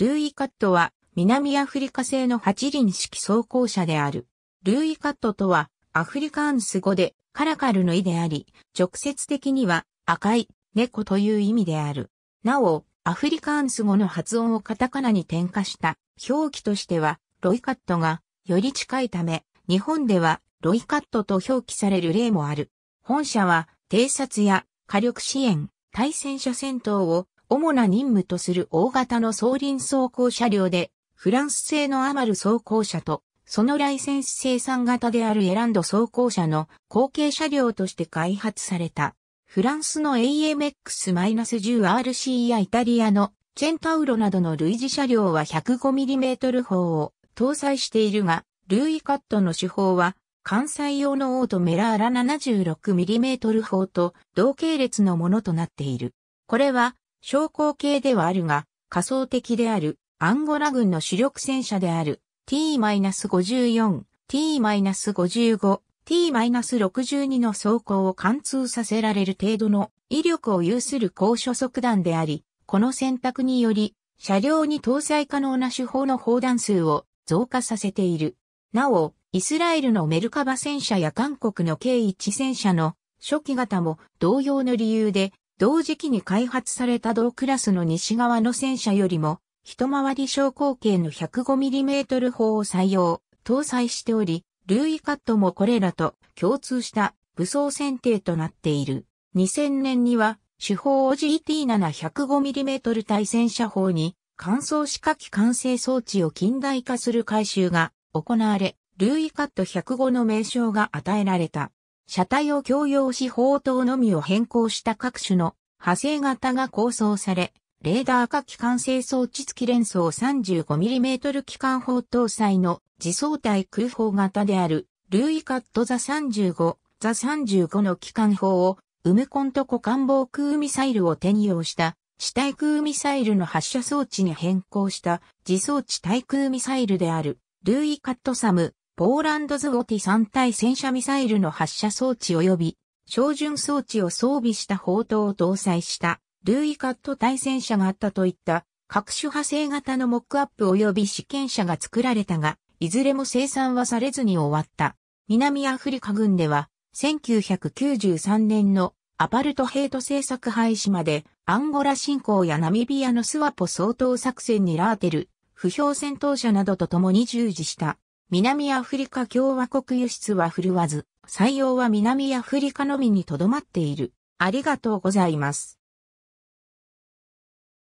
ルーイカットは南アフリカ製の八輪式装甲車である。ルーイカットとはアフリカンス語でカラカルの意であり、直接的には赤い猫という意味である。なお、アフリカンス語の発音をカタカナに転化した表記としてはロイカットがより近いため、日本ではロイカットと表記される例もある。本社は偵察や火力支援、対戦車戦闘を主な任務とする大型の総輪走行車両で、フランス製のアマル走行車と、そのライセンス生産型であるエランド走行車の後継車両として開発された。フランスの AMX-10RC やイタリアのチェンタウロなどの類似車両は 105mm 砲を搭載しているが、ルーイカットの手法は関西用のオートメラーラ 76mm 砲と同系列のものとなっている。これは昇降系ではあるが、仮想的であるアンゴラ軍の主力戦車である T-54、T-55、T-62 の走行を貫通させられる程度の威力を有する高所速弾であり、この選択により、車両に搭載可能な手法の砲弾数を増加させている。なお、イスラエルのメルカバ戦車や韓国の K1 戦車の初期型も同様の理由で同時期に開発された同クラスの西側の戦車よりも、一回り小口径の 105mm 砲を採用、搭載しており、ルイカットもこれらと共通した武装選定となっている。2000年には、主砲 GT7-105mm 対戦車砲に、乾燥仕掛機完成装置を近代化する改修が行われ、ルイカット105の名称が与えられた。車体を共用し砲塔のみを変更した各種の派生型が構想され、レーダー化機関製装置付き連装 35mm 機関砲搭載の自走体空砲型である、ルーイカットザ35、ザ35の機関砲を、ウムコント股間防空ミサイルを転用した、地対空ミサイルの発射装置に変更した、自走地対空ミサイルである、ルーイカットサムポーランドズゴティ3対戦車ミサイルの発射装置及び、照準装置を装備した砲塔を搭載した、ルーイカット対戦車があったといった、各種派生型のモックアップ及び試験車が作られたが、いずれも生産はされずに終わった。南アフリカ軍では、1993年のアパルトヘイト政策廃止まで、アンゴラ侵攻やナミビアのスワポ総統作戦にラーテル、不評戦闘車などと共に従事した。南アフリカ共和国輸出は振るわず、採用は南アフリカのみにとどまっている。ありがとうございます。